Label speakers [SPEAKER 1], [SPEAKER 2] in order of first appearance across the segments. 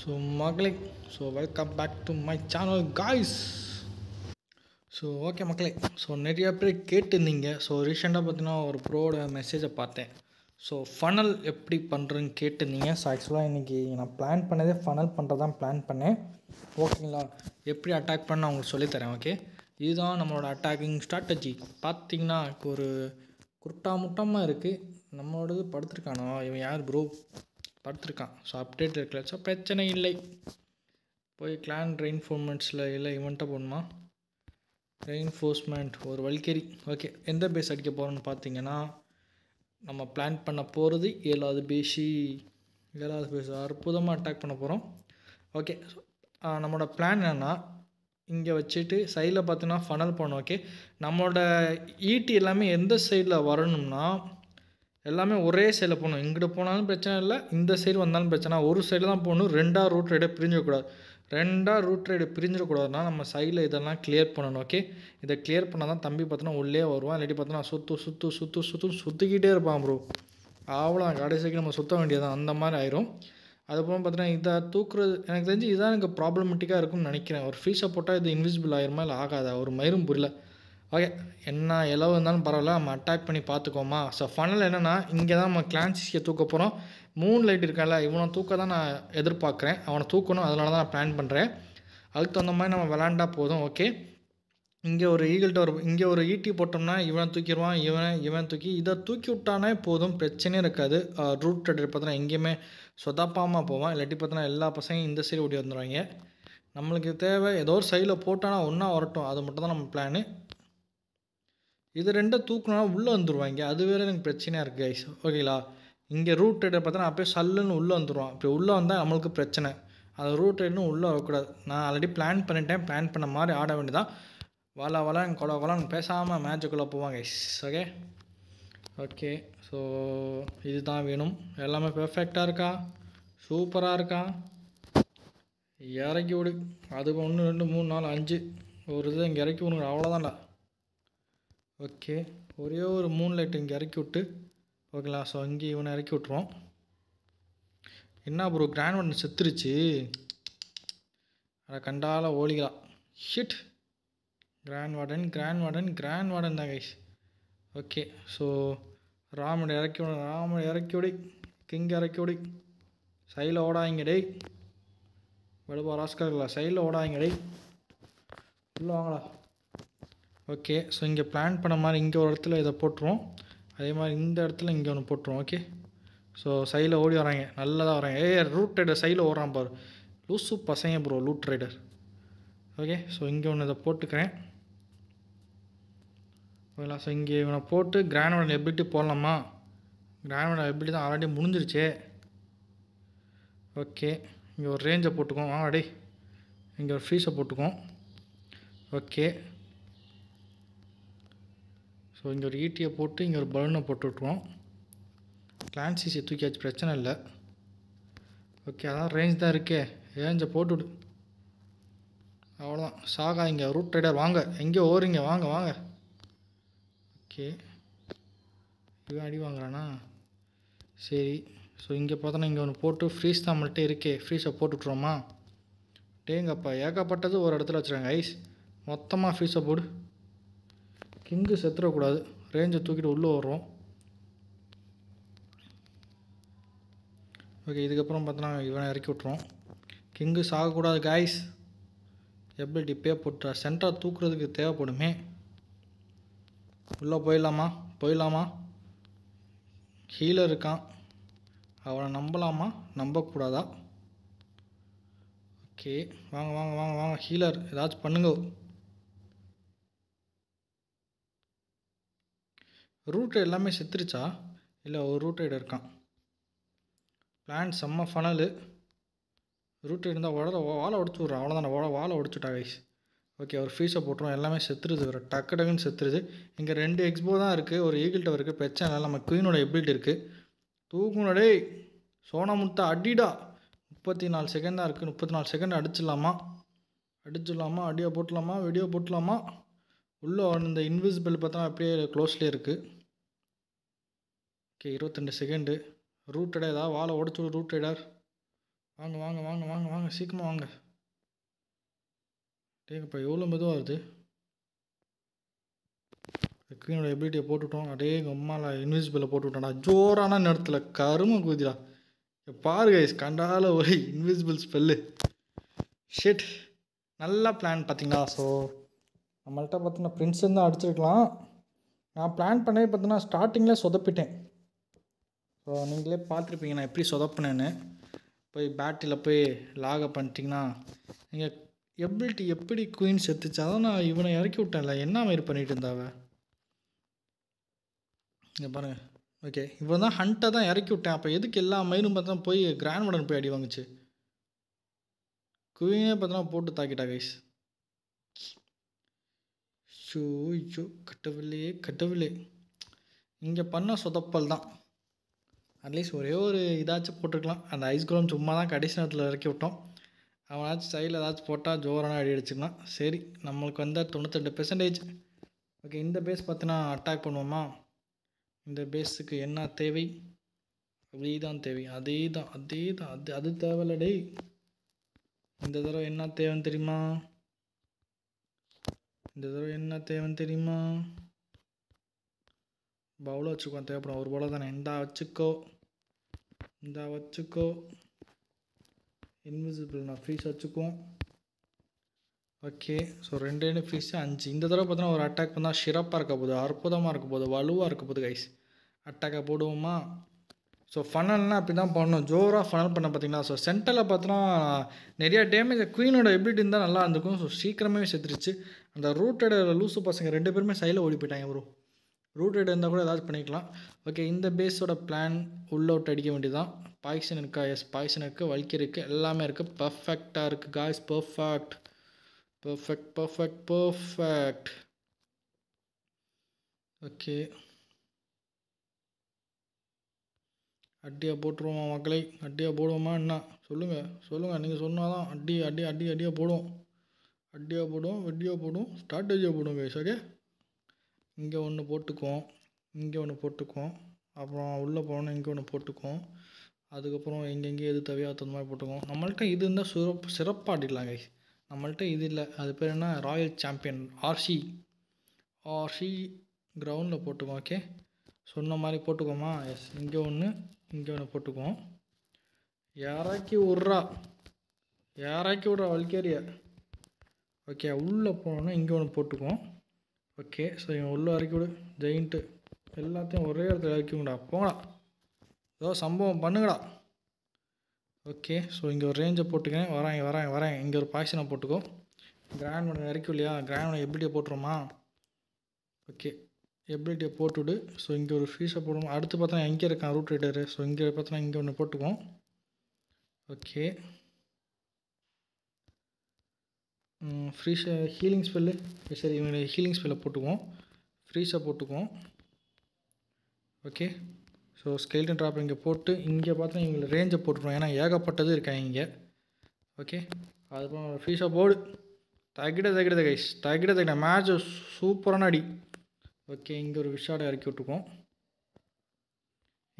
[SPEAKER 1] so மகளே so welcome back to my channel guys so okay மக்களே so நிறையா பேர் கேட்டிருந்தீங்க ஸோ ரீசெண்டாக பார்த்தீங்கன்னா ஒரு ப்ரோட மெசேஜை பார்த்தேன் ஸோ ஃபனல் எப்படி பண்ணுறேன்னு கேட்டிருந்தீங்க ஸோ ஆக்சுவலாக இன்றைக்கி நான் பிளான் பண்ணதே ஃபனல் பண்ணுறது தான் பிளான் பண்ணேன் ஓகேங்களா எப்படி அட்டாக் பண்ண உங்களுக்கு சொல்லித்தரேன் ஓகே இதுதான் நம்மளோட அட்டாக்கிங் ஸ்ட்ராட்டஜி பார்த்தீங்கன்னா ஒரு குருட்டா முட்டமாக இருக்குது நம்மளோடது படுத்துருக்கானோ இவன் யார் ப்ரோ படுத்திருக்கான் ஸோ அப்டேட் இருக்கல ஸோ பிரச்சனை இல்லை போய் கிளான் ரெயின்ஃபோர்மெண்ட்ஸில் இல்லை இவன்ட்ட போகணுமா ரெயின்ஃபோர்ஸ்மெண்ட் ஒரு வல்கேரி ஓகே எந்த பேஸ் அடிக்க போகிறோன்னு பார்த்தீங்கன்னா நம்ம பிளான் பண்ண போகிறது ஏழாவது பேஷி ஏழாவது பேஸ் அற்புதமாக அட்டாக் பண்ண போகிறோம் ஓகே நம்மளோட பிளான் என்னென்னா இங்கே வச்சுட்டு சைடில் பார்த்தீங்கன்னா ஃபனல் போகணும் ஓகே நம்மளோட ஈட்டி e எல்லாமே எந்த சைடில் வரணும்னா எல்லாமே ஒரே சைடில் போகணும் இங்கிட்டு போனாலும் பிரச்சனை இல்லை இந்த சைடு வந்தாலும் பிரச்சனை ஒரு சைடு தான் போகணும் ரெண்டாக ரூட் ரைடை பிரிஞ்சிடக்கூடாது ரெண்டாக ரூட் ரைடு பிரிஞ்சிடக்கூடாதுன்னா நம்ம சைடில் இதெல்லாம் கிளியர் பண்ணணும் ஓகே இதை கிளியர் பண்ணால் தான் தம்பி பார்த்தோன்னா உள்ளே வருவான் இல்லாட்டி பார்த்தோன்னா சுற்று சுற்று சுற்று சுற்று சுற்றிக்கிட்டே இருப்பான் ப்ரோ அவ்வளோ கடைசிக்கு நம்ம சுற்ற வேண்டியதான் அந்த மாதிரி ஆயிரும் அதுக்கப்புறம் பார்த்தீங்கன்னா இதை தூக்குறது எனக்கு தெரிஞ்சு இதான் எனக்கு ப்ராப்ளமெட்டிக்காக இருக்கும்னு நினைக்கிறேன் ஒரு ஃபீஸை போட்டால் இது இன்விசிபிள் ஆயிருமா இல்லை ஆகாதா ஒரு மயிரும் புரியல ஓகே என்ன எலவு இருந்தாலும் பரவாயில்ல நம்ம அட்டாக் பண்ணி பார்த்துக்கோமா ஸோ ஃபனல் என்னென்னா இங்கே தான் நம்ம கிளான்சிஸியை தூக்க போகிறோம் மூணு லைட் இருக்கான்ல இவனை தூக்க தான் நான் எதிர்பார்க்குறேன் அவனை தூக்கணும் அதனால தான் நான் பிளான் பண்ணுறேன் அதுக்கு தகுந்த மாதிரி நம்ம விளாண்டா போதும் ஓகே இங்கே ஒரு ஈகிள்கிட்ட ஒரு இங்கே ஒரு ஈட்டி போட்டோம்னா இவனை தூக்கிடுவான் இவன் இவன் தூக்கி இதை தூக்கி விட்டானே போதும் பிரச்சனையும் இருக்காது ரூட் ட்ரெட் பார்த்தினா எங்கேயுமே சொதப்பாமல் போவான் இல்லாட்டி பார்த்தோன்னா எல்லா பசங்களும் இந்த சைடு ஓடி வந்துடுவாங்க நம்மளுக்கு தேவை ஏதோ ஒரு சைடில் போட்டானா ஒன்றா வரட்டும் அது மட்டும் தான் நம்ம பிளானு இது ரெண்டும் தூக்கணும்னா உள்ளே வந்துடுவாங்க அது வேறு எனக்கு பிரச்சனையாக இருக்குது கைஸ் ஓகேங்களா இங்கே ரூட் ரைடர் பார்த்தா அப்படியே சல்லுன்னு உள்ளே வந்துடுவோம் அப்படி உள்ளே வந்தால் நம்மளுக்கு பிரச்சனை அது ரூட் ரைடுன்னு உள்ளே வரக்கூடாது நான் ஆல்ரெடி பிளான் பண்ணிட்டேன் பிளான் பண்ண மாதிரி ஆட வேண்டியதான் வாலா வாலா கொலா கொலான்னு பேசாமல் மேட்சுக்குள்ளே போவாங்க கைஸ் ஓகே ஓகே ஸோ இதுதான் வேணும் எல்லாமே பெர்ஃபெக்டாக இருக்கா சூப்பராக இருக்கா இறக்கி விடு அது ஒன்று ரெண்டு மூணு நாலு அஞ்சு ஒரு இது இங்கே இறக்கி விடுங்க அவ்வளோதான்டா ஓகே ஒரே ஒரு மூணு லைட் இங்கே இறக்கி விட்டு ஓகேங்களா ஸோ அங்கே இவனை இறக்கி விட்ருவோம் என்ன ப்ரோ கிராண்ட் ஒன்று செத்துருச்சு அதை கண்டால ஓலிகலாம் shit grand warden grand warden grand warden தான் கைஸ் ஓகே ஸோ ராமனை இறக்கி விட ராமனை இறக்கி விடை கிங் இறக்கி விடு சைடில் ஓடாங்க டே விடுபா ராஸ்கர்களா சைடில் ஓடாங்க டே உள்ளே வாங்களா ஓகே ஸோ இங்கே பிளான் பண்ண மாதிரி இங்கே ஒரு இடத்துல இதை போட்டுருவோம் அதே மாதிரி இந்த இடத்துல இங்கே ஒன்று போட்டுருவோம் ஓகே ஸோ சைடில் ஓடி வராங்க நல்லா தான் வராங்க ஏ ரூட் ரைடர் சைடில் ஓடுறான் பாரு லூசு பசங்க bro loot rider okay so இங்கே ஒன்று இதை போட்டுக்கிறேன் ஓகேங்களா ஸோ இங்கே இவனை போட்டு கிராண்ட் எப்படி போடலாமா கிராண்ட் எப்படி தான் ஆல்ரெடி முடிஞ்சிருச்சு ஓகே இங்கே ஒரு ரேஞ்சை போட்டுக்கோம் ஆல்ரெடி இங்கே ஒரு ஃபீஸை போட்டுக்கோம் ஓகே ஸோ இங்கே ஒரு ஈட்டியை e போட்டு இங்கே ஒரு பலூனை போட்டு விட்ருவோம் கிளான்சிஸை தூக்கியாச்சு பிரச்சனை இல்லை ஓகே அதான் ரேஞ்ச் தான் இருக்கே ரேஞ்சை போட்டுவிடு அவ்வளோதான் சாகா இங்கே ரூட் ரைடர் வாங்க எங்கே ஓரிங்க வாங்க வாங்க ஓகே இவன் அடி வாங்குறானா சரி ஸோ இங்கே பார்த்தோன்னா இங்கே ஒன்று போட்டு ஃப்ரீஸ் தான் நம்மள்கிட்ட இருக்கே ஃப்ரீஸை போட்டுட்றோமா டேங்கப்பா ஏகப்பட்டது ஒரு இடத்துல வச்சுருக்காங்க ஐஸ் மொத்தமாக ஃப்ரீஸை போடு கிங்கு செத்துடக்கூடாது ரேஞ்சை தூக்கிட்டு உள்ளே வர்றோம் ஓகே இதுக்கப்புறம் பார்த்தோன்னா இவனை இறக்கி விட்ருவோம் கிங்கு சாகக்கூடாது காய்ஸ் எபிலிட்டி பே போட்டு சென்டராக தூக்குறதுக்கு தேவைப்படுமே உள்ளே போயிடலாமா போயிடலாமா ஹீலர் இருக்கான் அவனை நம்பலாமா நம்பக்கூடாதா ஓகே வாங்க வாங்க வாங்க வாங்க ஹீலர் ஏதாச்சும் பண்ணுங்க ரூட் எல்லாமே செத்துருச்சா இல்லை ஒரு ரூட் ரைடர் இருக்கான் பிளான் செம்ம ஃபனலு ரூட் இருந்தால் உடல வாழை உடச்சு விட்றான் அவ்வளோதான வாழை உடச்சுட்டா கைஸ் ஓகே ஒரு ஃபீஸை போட்டுரும் எல்லாமே செத்துருது ஒரு டக்கு டக்குன்னு செத்துருது இங்கே ரெண்டு எக்ஸ்போ தான் இருக்குது ஒரு ஈகிள் டவர் இருக்குது பிரச்சனை நம்ம குயினோட எபிலிட்டி இருக்குது தூக்குனடே சோனா அடிடா முப்பத்தி நாலு செகண்ட் தான் இருக்குது முப்பத்தி நாலு செகண்ட் அடிச்சிடலாமா அடிச்சிடலாமா அடியோ போட்டலாமா வீடியோ போட்டலாமா உள்ளே அந்த இன்விசிபிள் பார்த்தா அப்படியே க்ளோஸ்லேயே இருக்குது ஓகே இருபத்தெண்டு செகண்டு ரூட் ஏதாவது வாழை உடச்சு ரூட் எடார் வாங்க வாங்க வாங்க வாங்க வாங்க சீக்கிரமாக வாங்க டேங்கப்பா எவ்வளோ மெதுவாக வருது குவீனோட எபிலிட்டியை போட்டுவிட்டோம் அடே கம்மால இன்விசிபிளை போட்டுவிட்டோம்டா ஜோரான நேரத்தில் கருமை குதிரா பாரு கைஸ் கண்டால ஒரு இன்விசிபிள் ஸ்பெல்லு ஷேட் நல்லா பிளான் பார்த்தீங்களா ஸோ நம்மள்கிட்ட பார்த்தீங்கன்னா பிரின்ஸ் தான் அடிச்சிருக்கலாம் நான் பிளான் பண்ணே பார்த்தீங்கன்னா ஸ்டார்டிங்கில் சொதப்பிட்டேன் ஸோ நீங்களே பார்த்துருப்பீங்க நான் எப்படி சொதப்பினேன்னு போய் பேட்டில் போய் லாக பண்ணிட்டிங்கன்னா நீங்கள் எபிலிட்டி எப்படி குயின் செத்துச்சாதான் நான் இவனை இறக்கி விட்டேன்ல என்ன மாதிரி பண்ணிகிட்டு இருந்தாவ இங்கே பாருங்கள் ஓகே இவன் தான் ஹண்ட்டை தான் இறக்கி விட்டேன் அப்போ எதுக்கு எல்லா மயிலும் பார்த்தா போய் கிராண்ட் மடன் போய் அடி வாங்குச்சு குயினே பார்த்தோன்னா போட்டு தாக்கிட்டா கைஸ் ஷோ ஐயோ கட்டவில்லையே கட்டவில்லையே இங்கே பண்ண சொதப்பல் தான் அட்லீஸ்ட் ஒரே ஒரு இதாச்சும் போட்டிருக்கலாம் அந்த ஐஸ் குலம் சும்மா தான் கடைசி நேரத்தில் இறக்கி விட்டோம் அவனாச்சும் சைடில் ஏதாச்சும் போட்டால் ஜோரான அடி அடிச்சுக்கலாம் சரி நம்மளுக்கு வந்தால் தொண்ணூத்தெட்டு பெர்சன்டேஜ் ஓகே இந்த பேஸ் பார்த்தினா அட்டாக் பண்ணுவோமா இந்த பேஸுக்கு என்ன தேவை அப்படி தான் தேவை அதே தான் அதே தான் அது அது தேவையில்ல டேய் இந்த தடவை என்ன தேவைன்னு தெரியுமா இந்த தடவை என்ன தேவைன்னு தெரியுமா பவுலை வச்சுக்கோ தேவைப்படும் ஒரு போல தானே இந்தா வச்சுக்கோ இந்த வச்சுக்கோ இன்விசிபிள் நான் ஃப்ரீஸ் வச்சுக்குவோம் ஓகே ஸோ ரெண்டு ரெண்டு ஃப்ரீஸு அஞ்சு இந்த தடவை பார்த்தீங்கன்னா ஒரு அட்டாக் பண்ணால் சிறப்பாக இருக்க போகுது அற்புதமாக இருக்க போகுது வலுவாக இருக்க போகுது கைஸ் அட்டாக்கை போடுவோமா ஸோ ஃபனல்னால் அப்படி தான் பண்ணணும் ஜோராக ஃபனல் பண்ண பார்த்தீங்கன்னா ஸோ சென்டரில் பார்த்தோன்னா நிறையா டேமேஜ் குயினோட எபிலிட்டி இருந்தால் நல்லா இருந்துக்கும் ஸோ சீக்கிரமே செத்துருச்சு அந்த ரூட்டோட லூசு பசங்க ரெண்டு பேருமே சைடில் ஓடி போயிட்டாங்க ப்ரோ ரூட் இருந்தால் கூட ஏதாச்சும் பண்ணிக்கலாம் ஓகே இந்த பேஸோட பிளான் உள்ள அவுட் அடிக்க வேண்டியது தான் பாய்சன் இருக்கா எஸ் பாய்சன் இருக்குது வல்கி இருக்குது எல்லாமே இருக்குது பர்ஃபெக்டாக இருக்குது guys perfect perfect perfect perfect okay அட்டியாக போட்டுருவோம் மக்களை அட்டியாக போடுவோமா என்ன சொல்லுங்கள் சொல்லுங்கள் நீங்கள் சொன்னால் தான் அடி அடி அடி அடியாக போடுவோம் அடியாக போடுவோம் வெட்டியாக போடுவோம் ஸ்ட்ராட்டஜியாக போடுவோம் கைஸ் ஓகே இங்கே ஒன்று போட்டுக்குவோம் இங்கே ஒன்று போட்டுக்குவோம் அப்புறம் உள்ளே போனோன்னா இங்கே ஒன்று போட்டுக்குவோம் அதுக்கப்புறம் எங்கெங்கே எது தேவையோ தகுந்த மாதிரி போட்டுக்குவோம் நம்மள்கிட்ட இது இருந்தால் சிறப்பு சிறப்பாக ஆடிடலாம் நம்மள்கிட்ட இது இல்லை அது பேர் என்ன ராயல் சாம்பியன் ஆர்சி ஆர்சி கிரவுண்டில் போட்டுக்குவோம் ஓகே சொன்ன மாதிரி போட்டுக்கோமா எஸ் இங்கே ஒன்று இங்கே ஒன்று போட்டுக்குவோம் யாராக்கி விட்றா யாராக்கி விட்றா வல்கேரியா ஓகே உள்ளே போனோன்னா இங்கே ஒன்று போட்டுக்குவோம் ஓகே ஸோ இவன் உள்ளே இறக்கி விடு ஜெயின்ட்டு எல்லாத்தையும் ஒரே இடத்துல இறக்கிவிடா போங்களா ஏதோ சம்பவம் பண்ணுங்கடா ஓகே ஸோ இங்கே ஒரு ரேஞ்சை போட்டுக்கிறேன் வரேன் வரேன் வரேன் இங்கே ஒரு பாய்சனை போட்டுக்கோ கிராண்ட் பண்ண இறக்கும் இல்லையா கிராண்ட் பண்ண எப்படியே போட்டுருமா ஓகே எபிலிட்டியை போட்டுவிடு ஸோ இங்கே ஒரு ஃபீஸை போடுவோம் அடுத்து பார்த்தோன்னா எங்கே இருக்கான் ரூட் ரைடரு ஸோ இங்கே பார்த்தோன்னா இங்கே ஒன்று போட்டுக்குவோம் ஓகே ஃப்ரீஷா ஹீலிங் ஸ்பெல்லு சரி இவனுடைய ஹீலிங் ஸ்பெல்லை போட்டுக்குவோம் ஃப்ரீஸை போட்டுக்குவோம் ஓகே ஸோ ஸ்கெல்டன் ட்ராப் இங்கே போட்டு இங்கே பார்த்தா இவங்களை ரேஞ்சை போட்டுருவோம் ஏன்னா ஏகப்பட்டது இருக்காங்க இங்கே ஓகே அதுக்கப்புறம் ஃப்ரீஷாக போர்டு தகிட தகிட கைஸ் தகிட தகிட மேட்ச் சூப்பரான அடி ஓகே இங்கே ஒரு விஷாடை இறக்கி விட்டுருக்கோம்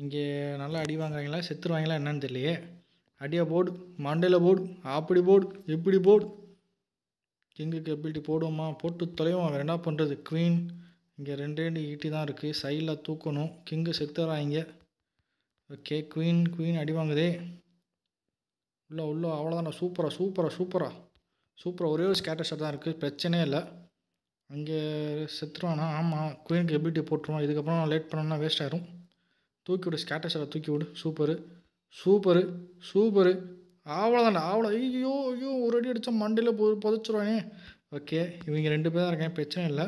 [SPEAKER 1] இங்கே நல்லா அடி வாங்குறாங்களா செத்துருவாங்களா என்னன்னு தெரியலையே அடியாக போர்டு மண்டையில் போர்டு அப்படி போர்டு இப்படி போர்டு கிங்குக்கு எபிலிட்டி போடுவோமா போட்டு தொலைவோம் வேறு என்ன பண்ணுறது குவீன் இங்கே ரெண்டு ரெண்டு ஈட்டி தான் இருக்குது சைடில் தூக்கணும் கிங்கு செத்துறாங்க ஓகே குவீன் குவீன் அடி வாங்குதே உள்ளே உள்ளே அவ்வளோதானே சூப்பராக சூப்பராக சூப்பராக சூப்பராக ஒரே ஒரு ஸ்கேட்டர் ஷாட் தான் இருக்குது பிரச்சனையே இல்லை அங்கே செத்துருவானா ஆமாம் குவீனுக்கு எபிலிட்டி போட்டுருவோம் இதுக்கப்புறம் லேட் பண்ணோம்னா வேஸ்ட் ஆயிரும் தூக்கி விடு ஸ்கேட்டர் ஷாட்டை தூக்கி விடு சூப்பரு சூப்பரு சூப்பரு அவ்வளோதாண்ணா அவ்வளோ ஐயோ ஐயோ ஒரு அடி அடித்தா மண்டையில் பொ புதைச்சிருவானே ஓகே இவங்க ரெண்டு பேர் தான் இருக்கேன் பிரச்சனை இல்லை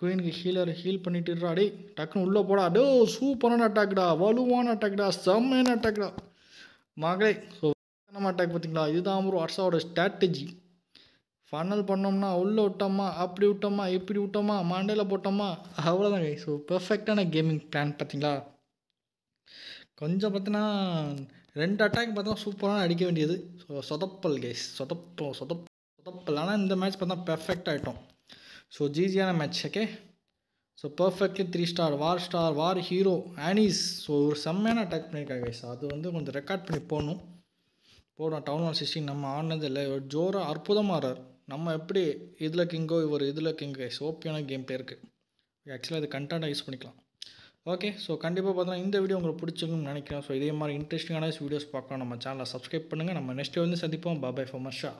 [SPEAKER 1] குயினுக்கு ஹீலர் ஹீல் பண்ணிட்டு அடி டக்குன்னு உள்ளே போடா அடோ சூப்பரான அட்டாக்டா வலுவான அட்டாக்டா செம்மையான அட்டாக்டா மகளே ஸோ நம்ம அட்டாக் பார்த்தீங்களா இதுதான் ப்ரோ அர்ஸாவோட ஸ்ட்ராட்டஜி ஃபன்னல் பண்ணோம்னா உள்ளே விட்டோமா அப்படி விட்டோமா இப்படி விட்டோமா மண்டையில் போட்டோமா அவ்வளோதான் ஸோ பெர்ஃபெக்டான கேமிங் பிளான் பார்த்தீங்களா கொஞ்சம் பார்த்தீங்கன்னா ரெண்டு அட்டாக் பார்த்தா சூப்பராக அடிக்க வேண்டியது ஸோ சொதப்பல் கேஸ் சொதப்போ சொதப் சொதப்பல் ஆனால் இந்த மேட்ச் பார்த்தா பெர்ஃபெக்ட் ஆகிட்டோம் ஸோ ஜீஸியான match okay so perfectly three star war star war hero ஆனிஸ் ஸோ ஒரு செம்மையான அட்டாக் பண்ணியிருக்காங்க கேஸ் அது வந்து கொஞ்சம் ரெக்கார்ட் பண்ணி போடணும் போடணும் டவுன் ஹால் சிக்ஸ்டின் நம்ம ஆடினது இல்லை ஒரு ஜோராக அற்புதமாகிறார் நம்ம எப்படி இதில் கிங்கோ இவர் இதில் கிங்கோ கைஸ் ஓப்பியான கேம் பிளே இருக்குது ஆக்சுவலாக இது கண்டாக யூஸ் பண்ணிக்கலாம் ஓகே ஸோ கண்டிப்பாக பார்த்தோன்னா இந்த வீடியோ உங்களுக்கு பிடிச்சிருக்குன்னு நினைக்கிறேன் ஸோ இதே மாதிரி இன்ட்ரெஸ்டிங்கான வீடியோஸ் பார்க்கணும் நம்ம சேனலை சப்ஸ்கிரைப் பண்ணுங்கள் நம்ம நெக்ஸ்ட் வந்து சந்திப்போம் பாபாய் ஃபோமர்ஷா